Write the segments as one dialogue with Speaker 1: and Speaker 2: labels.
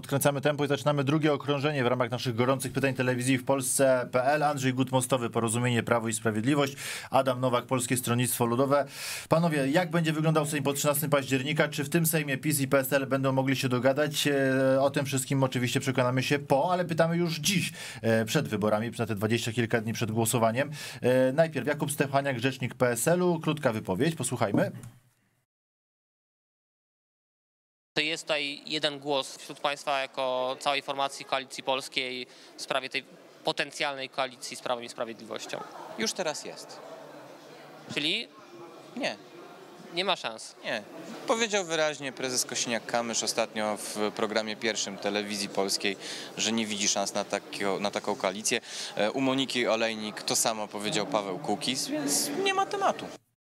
Speaker 1: podkręcamy tempo i zaczynamy drugie okrążenie w ramach naszych gorących pytań telewizji w Polsce.pl. Andrzej Gutmostowy, Porozumienie Prawo i Sprawiedliwość, Adam Nowak, Polskie Stronnictwo Ludowe. Panowie, jak będzie wyglądał Sejm po 13 października? Czy w tym Sejmie PiS i PSL będą mogli się dogadać? E, o tym wszystkim oczywiście przekonamy się po, ale pytamy już dziś, e, przed wyborami, na te dwadzieścia kilka dni przed głosowaniem. E, najpierw Jakub Stefaniak, rzecznik PSL-u. Krótka wypowiedź, posłuchajmy.
Speaker 2: Czy Jest tutaj jeden głos wśród Państwa jako całej formacji Koalicji Polskiej w sprawie tej potencjalnej koalicji z Prawem i Sprawiedliwością. Już teraz jest. Czyli Nie, nie ma szans. nie. Powiedział wyraźnie prezes Kosiniak-Kamysz ostatnio w programie pierwszym telewizji polskiej, że nie widzi szans na, na taką koalicję. E, u Moniki Olejnik to samo powiedział Paweł Kukiz, więc
Speaker 3: nie ma tematu.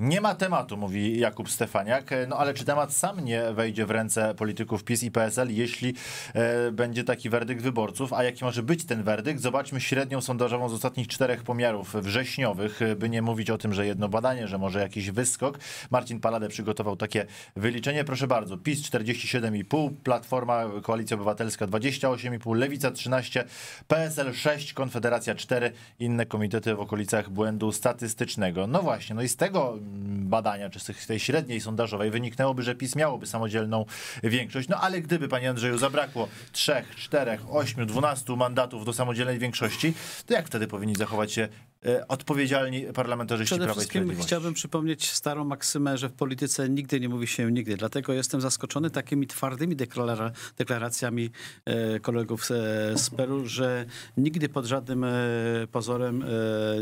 Speaker 1: Nie ma tematu, mówi Jakub Stefaniak, e, no ale czy temat sam nie wejdzie w ręce polityków PiS i PSL, jeśli e, będzie taki werdykt wyborców? A jaki może być ten werdykt? Zobaczmy średnią sondażową z ostatnich czterech pomiarów wrześniowych, by nie mówić o tym, że jedno badanie, że może jakiś wyskok. Marcin Palade przygotował takie wyliczenie. Proszę bardzo, PiS 47,5, Platforma Koalicja Obywatelska 28,5, Lewica 13, PSL 6, Konfederacja 4, inne komitety w okolicach błędu statystycznego. No właśnie, no i z tego badania, czy z tej średniej sondażowej wyniknęłoby, że PiS miałoby samodzielną większość. No ale gdyby, panie Andrzeju, zabrakło 3, 4, 8, 12 mandatów do samodzielnej większości, to jak wtedy powinni zachować się E, odpowiedzialni parlamentarzyści Przede Prawa Sprawiedliwości.
Speaker 3: chciałbym przypomnieć starą maksymę, że w polityce nigdy nie mówi się nigdy. Dlatego jestem zaskoczony takimi twardymi deklaracjami e, kolegów e, z Peru, że nigdy pod żadnym pozorem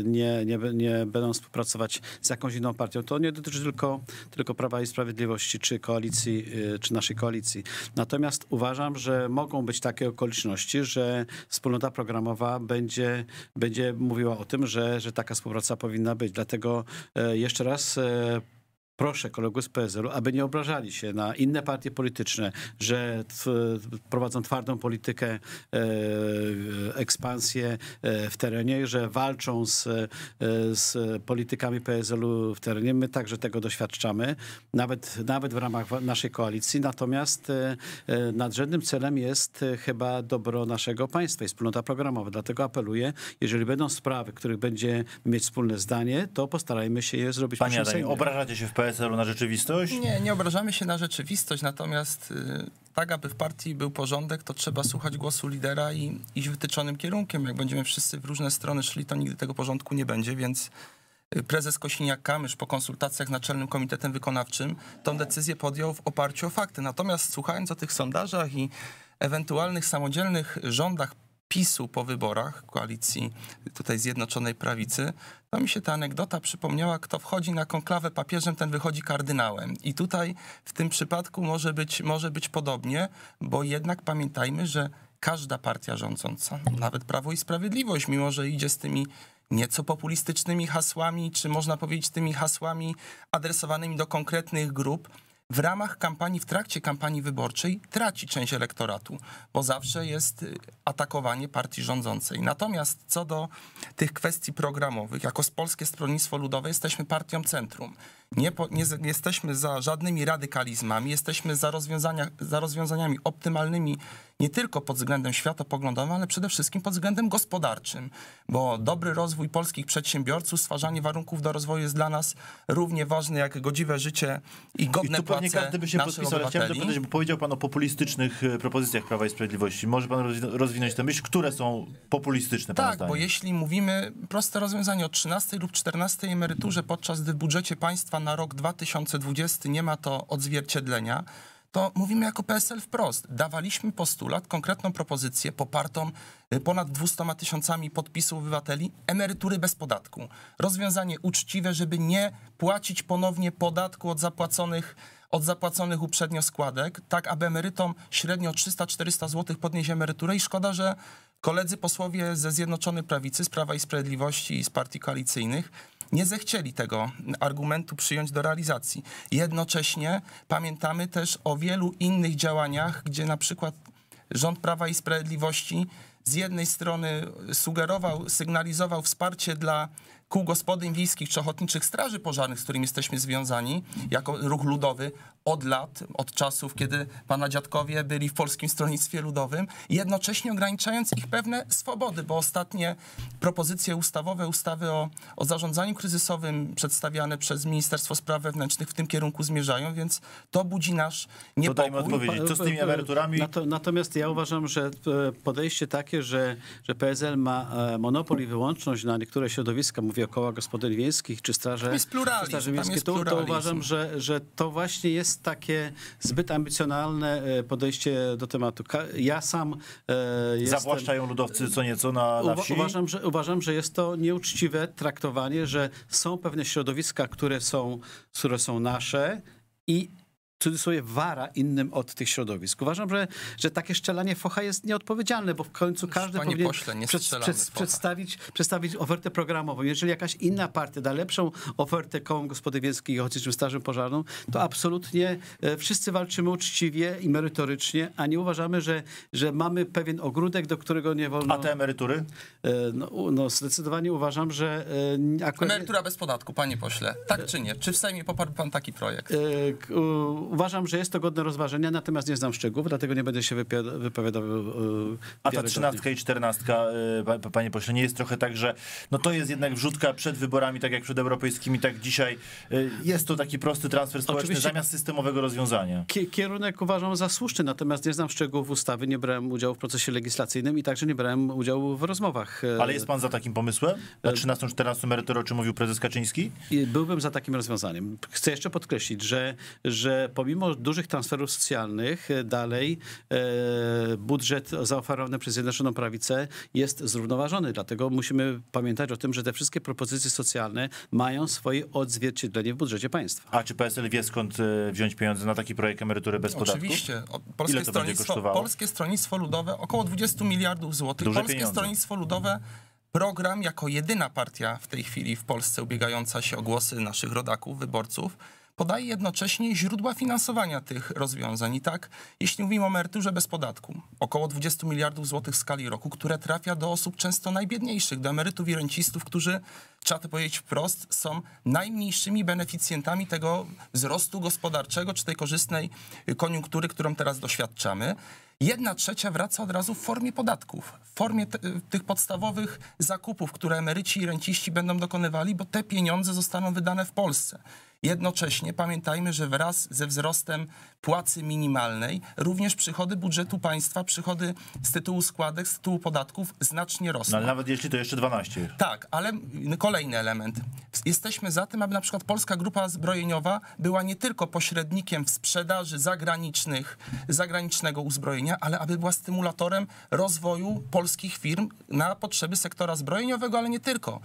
Speaker 3: nie, nie, nie będą współpracować z jakąś inną partią. To nie dotyczy tylko, tylko Prawa i Sprawiedliwości, czy koalicji, czy naszej koalicji. Natomiast uważam, że mogą być takie okoliczności, że wspólnota programowa będzie, będzie mówiła o tym, że że, taka współpraca powinna być. Dlatego e, jeszcze raz e, proszę kolegów z PSL-u, aby nie obrażali się na inne partie polityczne, że prowadzą twardą politykę, e, ekspansję e, w terenie, że walczą z, e, z politykami PSL-u w terenie. My także tego doświadczamy, nawet, nawet w ramach naszej koalicji. Natomiast nadrzędnym celem jest chyba dobro naszego państwa i wspólnota programowa. Dlatego apeluję, jeżeli będą sprawy, których będzie mieć wspólne zdanie, to postarajmy się je zrobić. Panie Adanie, obrażacie się w PSL PSL-u na rzeczywistość?
Speaker 2: Nie, nie obrażamy się na rzeczywistość, natomiast y, tak, aby w partii był porządek, to trzeba słuchać głosu lidera i iść wytyczonym kierunkiem. Jak będziemy wszyscy w różne strony szli, to nigdy tego porządku nie będzie, więc y, prezes Kosiniak-Kamysz po konsultacjach z Naczelnym Komitetem Wykonawczym tą decyzję podjął w oparciu o fakty. Natomiast słuchając o tych sondażach i ewentualnych samodzielnych rządach PiSu po wyborach, koalicji tutaj Zjednoczonej Prawicy, to mi się ta anegdota przypomniała, kto wchodzi na konklawę papieżem, ten wychodzi kardynałem. I tutaj w tym przypadku może być, może być podobnie, bo jednak pamiętajmy, że każda partia rządząca, nawet Prawo i Sprawiedliwość, mimo że idzie z tymi nieco populistycznymi hasłami, czy można powiedzieć tymi hasłami adresowanymi do konkretnych grup, w ramach kampanii, w trakcie kampanii wyborczej traci część elektoratu, bo zawsze jest y, atakowanie partii rządzącej. Natomiast co do tych kwestii programowych, jako Polskie Stronnictwo Ludowe jesteśmy partią centrum. Nie, po, nie, jesteśmy za żadnymi radykalizmami, jesteśmy za, rozwiązania, za rozwiązaniami optymalnymi nie tylko pod względem światopoglądowym, ale przede wszystkim pod względem gospodarczym, bo dobry rozwój polskich przedsiębiorców, stwarzanie warunków do rozwoju jest dla nas równie ważne jak godziwe życie i godne I tu płace każdy by się podpisał, ale chciałem dopytać, bo
Speaker 1: powiedział pan o populistycznych e, propozycjach Prawa i Sprawiedliwości. Może pan rozwinąć tę myśl, które są populistyczne, Tak, bo
Speaker 2: jeśli mówimy proste rozwiązanie o 13 lub 14 emeryturze, podczas gdy w budżecie państwa na rok 2020 nie ma to odzwierciedlenia, to mówimy jako PSL wprost. Dawaliśmy postulat, konkretną propozycję popartą y, ponad 200 tysiącami podpisów obywateli emerytury bez podatku. Rozwiązanie uczciwe, żeby nie płacić ponownie podatku od zapłaconych od zapłaconych uprzednio składek, tak aby emerytom średnio 300-400 zł podnieść emeryturę i szkoda, że koledzy posłowie ze Zjednoczonej Prawicy, z Prawa i Sprawiedliwości i z partii koalicyjnych nie zechcieli tego argumentu przyjąć do realizacji. Jednocześnie pamiętamy też o wielu innych działaniach, gdzie na przykład rząd Prawa i Sprawiedliwości z jednej strony sugerował, sygnalizował wsparcie dla kół gospodyń wiejskich czy ochotniczych straży pożarnych, z którymi jesteśmy związani jako ruch ludowy od lat, od czasów, kiedy pana dziadkowie byli w polskim stronnictwie ludowym, jednocześnie ograniczając ich pewne swobody, bo ostatnie propozycje ustawowe, ustawy o, o zarządzaniu kryzysowym przedstawiane przez Ministerstwo Spraw Wewnętrznych w tym kierunku zmierzają, więc to budzi nasz niepokój. To odpowiedzieć, co z tymi e, e, emeryturami?
Speaker 3: Natomiast ja uważam, że e, podejście takie, że, że PSL ma monopol i wyłączność na niektóre środowiska, mówię mówię o kołach gospodyń wiejskich czy straże, tam jest pluralizm, czy straże miejskie, to, to, uważam, że, że to właśnie jest takie zbyt ambicjonalne e, podejście do tematu. Ja sam e, jestem... Zawłaszczają ludowcy co nieco na, na wsi? Uważam że, uważam, że jest to nieuczciwe traktowanie, że są pewne środowiska, które są, które są nasze i cudzysłowie wara innym od tych środowisk. Uważam, że, że takie szczelanie focha jest nieodpowiedzialne, bo w końcu każdy Panie powinien pośle, przed, przed, przedstawić, przedstawić ofertę programową. Jeżeli jakaś inna partia da lepszą ofertę kołom gospodyń wiejskich i ochotniczym stażem pożarną, to absolutnie e, wszyscy walczymy uczciwie i merytorycznie, a nie uważamy, że, że mamy pewien ogródek, do którego nie wolno... A te emerytury? E, no, no zdecydowanie uważam, że... E, Akurat...
Speaker 2: Emerytura bez podatku, panie pośle. Tak czy nie? Czy w Sejmie poparł pan taki projekt?
Speaker 3: uważam, że jest to godne rozważenia, natomiast nie znam szczegółów, dlatego nie będę się wypowiadał. E, A ta trzynastka
Speaker 2: i czternastka,
Speaker 1: e, panie pośle, nie jest trochę tak, że no to jest jednak wrzutka przed wyborami, tak jak przed europejskimi, tak
Speaker 3: dzisiaj. E, jest to taki prosty transfer społeczny Oczywiście zamiast
Speaker 1: systemowego rozwiązania.
Speaker 3: Kierunek uważam za słuszny, natomiast nie znam szczegółów ustawy, nie brałem udziału w procesie legislacyjnym i także nie brałem udziału w rozmowach. Ale jest pan za takim pomysłem? Na 13-14 emeryturę, o czym mówił prezes Kaczyński? Byłbym za takim rozwiązaniem. Chcę jeszcze podkreślić, że, że pomimo dużych transferów socjalnych e, dalej e, budżet zaoferowany przez Zjednoczoną Prawicę jest zrównoważony. Dlatego musimy pamiętać o tym, że te wszystkie propozycje socjalne mają swoje odzwierciedlenie w budżecie państwa. A czy PSL wie skąd e, wziąć pieniądze na taki projekt emerytury
Speaker 2: bez podatku? Oczywiście. Polskie, stronnictwo, Polskie Stronnictwo Ludowe około 20 miliardów złotych. Duże Polskie pieniądze. Stronnictwo Ludowe program jako jedyna partia w tej chwili w Polsce ubiegająca się o głosy naszych rodaków, wyborców podaje jednocześnie źródła finansowania tych rozwiązań. I tak, jeśli mówimy o emeryturze bez podatku, około 20 miliardów złotych w skali roku, które trafia do osób często najbiedniejszych, do emerytów i rencistów, którzy, trzeba to powiedzieć wprost, są najmniejszymi beneficjentami tego wzrostu gospodarczego czy tej korzystnej koniunktury, którą teraz doświadczamy. Jedna trzecia wraca od razu w formie podatków, w formie tych podstawowych zakupów, które emeryci i renciści będą dokonywali, bo te pieniądze zostaną wydane w Polsce. Jednocześnie pamiętajmy, że wraz ze wzrostem płacy minimalnej, również przychody budżetu państwa, przychody z tytułu składek, z tytułu podatków znacznie rosną. No, ale nawet
Speaker 1: jeśli to jeszcze 12.
Speaker 2: Tak, ale kolejny element. Jesteśmy za tym, aby na przykład Polska Grupa Zbrojeniowa była nie tylko pośrednikiem w sprzedaży zagranicznych, zagranicznego uzbrojenia, ale aby była stymulatorem rozwoju polskich firm na potrzeby sektora zbrojeniowego, ale nie tylko.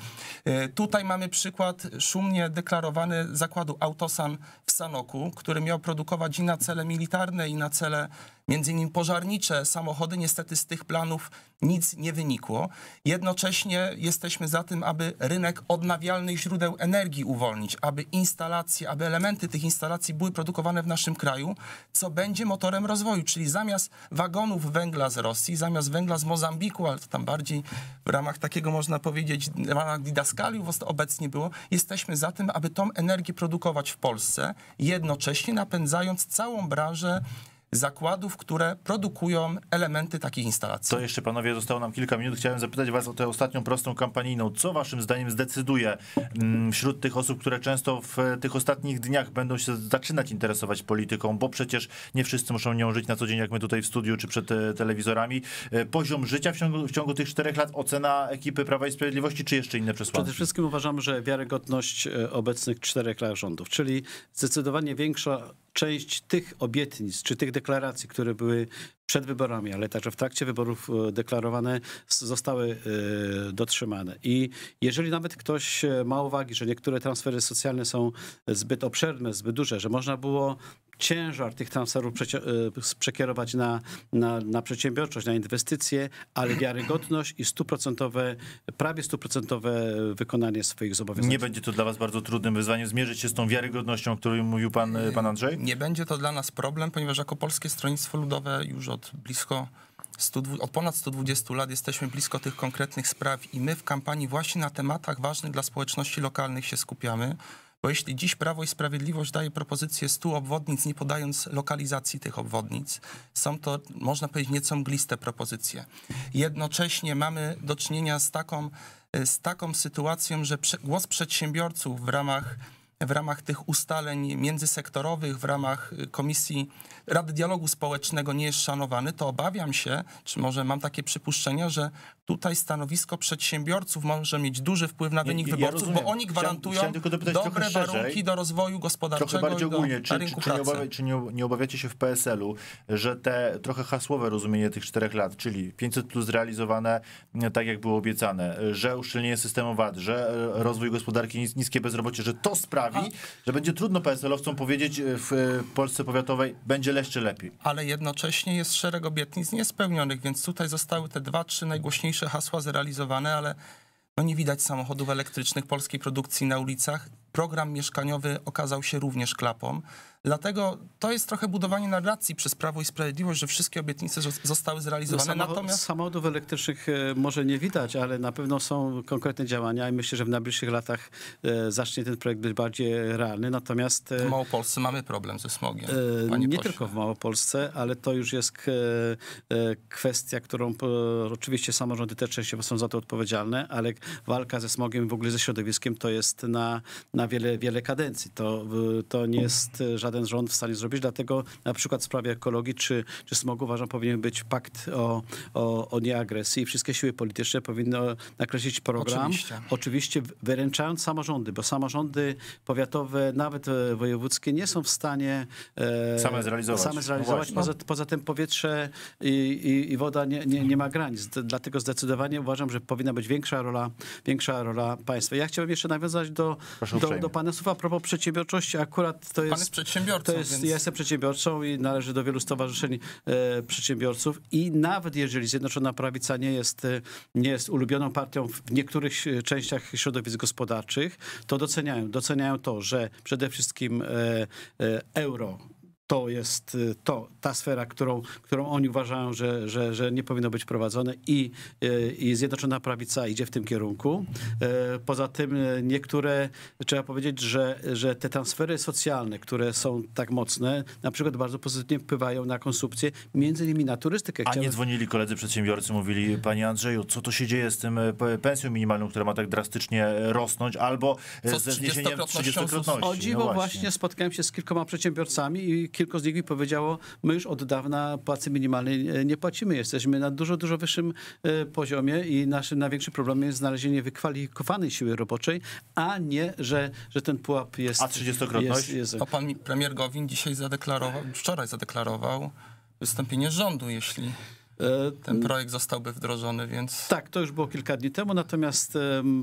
Speaker 2: E, tutaj mamy przykład szumnie deklarowany zakładu Autosan w Sanoku, który miał produkować inna cele militarne i na cele między innymi pożarnicze samochody. Niestety z tych planów nic nie wynikło. Jednocześnie jesteśmy za tym, aby rynek odnawialnych źródeł energii uwolnić, aby instalacje, aby elementy tych instalacji były produkowane w naszym kraju, co będzie motorem rozwoju, czyli zamiast wagonów węgla z Rosji, zamiast węgla z Mozambiku, ale to tam bardziej w ramach takiego można powiedzieć, w ramach didaskaliów obecnie było, jesteśmy za tym, aby tą energię produkować w Polsce, jednocześnie napędzając całą branżę zakładów, które produkują elementy takich instalacji. To jeszcze, panowie, zostało nam kilka minut. Chciałem
Speaker 1: zapytać was o tę ostatnią prostą kampanijną. Co waszym zdaniem zdecyduje mm, wśród tych osób, które często w tych ostatnich dniach będą się zaczynać interesować polityką, bo przecież nie wszyscy muszą nią żyć na co dzień, jak my tutaj w studiu czy przed e, telewizorami. E, poziom życia w ciągu, w ciągu tych czterech lat, ocena ekipy Prawa i Sprawiedliwości, czy jeszcze inne przesłanki?
Speaker 3: Przede wszystkim uważam, że wiarygodność e, obecnych czterech lat rządów, czyli zdecydowanie większa część tych obietnic czy tych deklaracji, które były przed wyborami, ale także w trakcie wyborów e, deklarowane, zostały e, dotrzymane. I jeżeli nawet ktoś e, ma uwagi, że niektóre transfery socjalne są zbyt obszerne, zbyt duże, że można było ciężar tych transferów y, przekierować na, na, na przedsiębiorczość, na inwestycje, ale wiarygodność i stuprocentowe, prawie stuprocentowe wykonanie swoich zobowiązań. Nie
Speaker 1: będzie to dla was bardzo trudnym wyzwaniem
Speaker 2: zmierzyć się z tą wiarygodnością, o której mówił pan, y, pan Andrzej? Nie będzie to dla nas problem, ponieważ jako Polskie Stronnictwo Ludowe już od blisko 100, od ponad 120 lat jesteśmy blisko tych konkretnych spraw i my w kampanii właśnie na tematach ważnych dla społeczności lokalnych się skupiamy. Bo jeśli dziś Prawo i Sprawiedliwość daje propozycję 100 obwodnic, nie podając lokalizacji tych obwodnic, są to, można powiedzieć, nieco mgliste propozycje. Jednocześnie mamy do czynienia z taką, z taką sytuacją, że głos przedsiębiorców w ramach w ramach tych ustaleń międzysektorowych, w ramach Komisji Rady Dialogu Społecznego nie jest szanowany, to obawiam się, czy może mam takie przypuszczenia, że tutaj stanowisko przedsiębiorców może mieć duży wpływ na wynik ja, wyborców, bo oni gwarantują chciałem, chciałem dobre szerzej, warunki do rozwoju gospodarczego bardziej ogólnie, do, czy, rynku czy,
Speaker 1: czy, nie czy, nie obawiacie się w PSL-u, że te trochę hasłowe rozumienie tych czterech lat, czyli 500 plus zrealizowane mm, tak, jak było obiecane, że uszczelnienie systemu VAT, że e, rozwój gospodarki, niskie bezrobocie, że to sprawi, A... że będzie trudno PSL-owcom powiedzieć e, e, w Polsce powiatowej, będzie jeszcze lepiej.
Speaker 2: Ale jednocześnie jest szereg obietnic niespełnionych, więc tutaj zostały te dwa, trzy najgłośniejsze hasła zrealizowane, ale no nie widać samochodów elektrycznych polskiej produkcji na ulicach program mieszkaniowy okazał się również klapą. Dlatego to jest trochę budowanie narracji przez Prawo i Sprawiedliwość, że wszystkie obietnice zostały zrealizowane. Samo samochod, Natomiast
Speaker 3: samochodów elektrycznych e, może nie widać, ale na pewno są konkretne działania i myślę, że w najbliższych latach e, zacznie ten projekt być bardziej realny. Natomiast e, w Małopolsce mamy problem ze smogiem. nie pośle. tylko w Małopolsce, ale to już jest kwestia, którą oczywiście samorządy też się są za to odpowiedzialne, ale walka ze smogiem w ogóle ze środowiskiem to jest na, na na wiele, wiele kadencji. To, to nie jest e, żaden rząd w stanie zrobić, dlatego na przykład w sprawie ekologii czy, czy smogu uważam powinien być pakt o, o, o nieagresji i wszystkie siły polityczne powinny nakreślić program. Oczywiście. Oczywiście wyręczając samorządy, bo samorządy powiatowe, nawet e, wojewódzkie nie są w stanie e, same zrealizować. Same zrealizować. No poza, poza tym powietrze i, i, i woda nie, nie, nie, ma granic. Dlatego zdecydowanie uważam, że powinna być większa rola, większa rola państwa. Ja chciałbym jeszcze nawiązać do, do do, pana słów A propos przedsiębiorczości, akurat to jest... Pan jest przedsiębiorcą, to jest, więc... Ja jestem przedsiębiorcą i należy do wielu stowarzyszeń e, przedsiębiorców i nawet jeżeli Zjednoczona Prawica nie jest, e, nie jest ulubioną partią w niektórych e, częściach środowisk gospodarczych, to doceniają. Doceniają to, że przede wszystkim e, e, euro to jest y, to, ta sfera, którą, którą oni uważają, że, że, że nie powinno być prowadzone i, y, i Zjednoczona Prawica idzie w tym kierunku. Y, poza tym niektóre, trzeba powiedzieć, że, że te transfery socjalne, które są tak mocne, na przykład bardzo pozytywnie wpływają na konsumpcję, między innymi na turystykę. Chciałem... A nie
Speaker 1: dzwonili koledzy przedsiębiorcy, mówili, panie Andrzeju, co to się dzieje z tym e, pensją minimalną, która ma tak drastycznie e, rosnąć, albo e, co ze zniesieniem 30-krotności. 30 o dziwo, no właśnie. właśnie
Speaker 3: spotkałem się z kilkoma przedsiębiorcami i kilku kilku z nich mi powiedziało, my już od dawna płacy minimalnej e, nie płacimy, jesteśmy na dużo, dużo wyższym e, poziomie i naszym największym problemem jest znalezienie wykwalifikowanej siły roboczej, a nie, że, że ten pułap jest... A 30-krotność? Jest... A
Speaker 2: pan premier Gowin dzisiaj zadeklarował, wczoraj zadeklarował wystąpienie rządu, jeśli ten projekt zostałby wdrożony, więc. Tak, to już było
Speaker 3: kilka dni temu, natomiast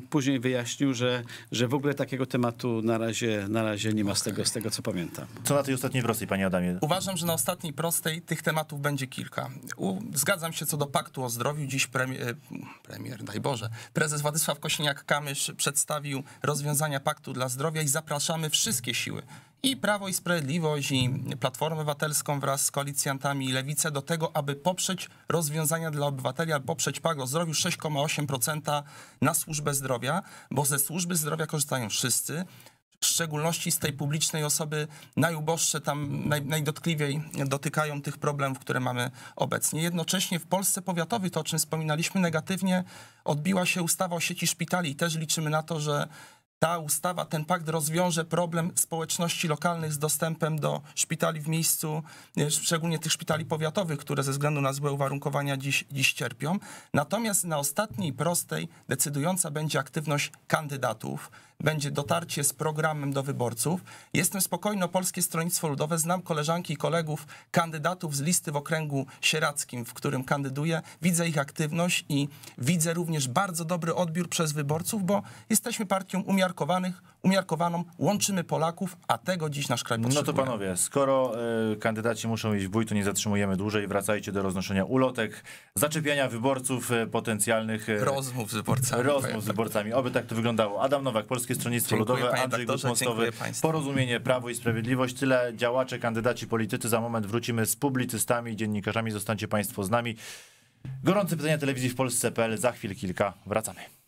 Speaker 3: później wyjaśnił, że, że w ogóle takiego tematu na razie, na razie nie ma okay. z, tego, z tego, co pamiętam. Co na tej ostatniej prostej, panie Adamie?
Speaker 2: Uważam, że na ostatniej prostej tych tematów będzie kilka. U, zgadzam się co do paktu o zdrowiu. Dziś premier, e, premier daj Boże, prezes Władysław Kosiniak-Kamysz przedstawił rozwiązania paktu dla zdrowia i zapraszamy wszystkie siły i Prawo i Sprawiedliwość i Platformę Obywatelską wraz z koalicjantami i Lewicę do tego, aby poprzeć rozwiązania dla obywateli, aby poprzeć PAGO zdrowiu 6,8% na służbę zdrowia, bo ze służby zdrowia korzystają wszyscy, w szczególności z tej publicznej osoby najuboższe tam naj, najdotkliwiej dotykają tych problemów, które mamy obecnie. Jednocześnie w Polsce powiatowej, to o czym wspominaliśmy, negatywnie odbiła się ustawa o sieci szpitali i też liczymy na to, że ta ustawa, ten pakt rozwiąże problem społeczności lokalnych z dostępem do szpitali w miejscu, e, szczególnie tych szpitali powiatowych, które ze względu na złe uwarunkowania dziś, dziś cierpią. Natomiast na ostatniej prostej decydująca będzie aktywność kandydatów, będzie dotarcie z programem do wyborców. Jestem spokojny o Polskie Stronnictwo Ludowe, znam koleżanki i kolegów kandydatów z listy w okręgu sieradzkim, w którym kandyduję. Widzę ich aktywność i widzę również bardzo dobry odbiór przez wyborców, bo jesteśmy partią umiarkowaną umiarkowanych, umiarkowaną łączymy Polaków, a tego dziś nasz kraj potrzebuje. No to
Speaker 1: panowie, skoro y, kandydaci muszą iść w bój, to nie zatrzymujemy dłużej, wracajcie do roznoszenia ulotek, zaczepiania wyborców y, potencjalnych. Y, rozmów z wyborcami. Rozmów z wyborcami, oby tak to wyglądało. Adam Nowak, Polskie Stronnictwo dziękuję Ludowe, Andrzej Gutmostowy, Porozumienie, Prawo i Sprawiedliwość. Tyle działacze, kandydaci, politycy. Za moment wrócimy z publicystami, dziennikarzami. Zostańcie państwo z nami. Gorące pytania telewizji w Polsce.pl. Za chwil kilka. Wracamy.